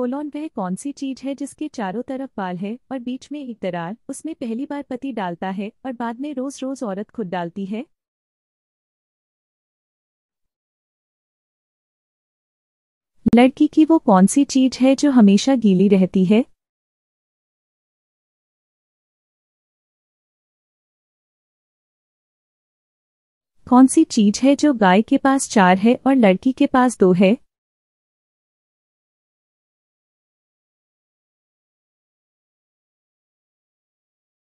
colon वह कौन सी चीज है जिसके चारों तरफ बाल है और बीच में एक दरार उसमें पहली बार पति डालता है और बाद में रोज रोज औरत खुद डालती है लड़की की वो कौन सी चीज है जो हमेशा गीली रहती है कौन सी चीज है जो गाय के पास चार है और लड़की के पास दो है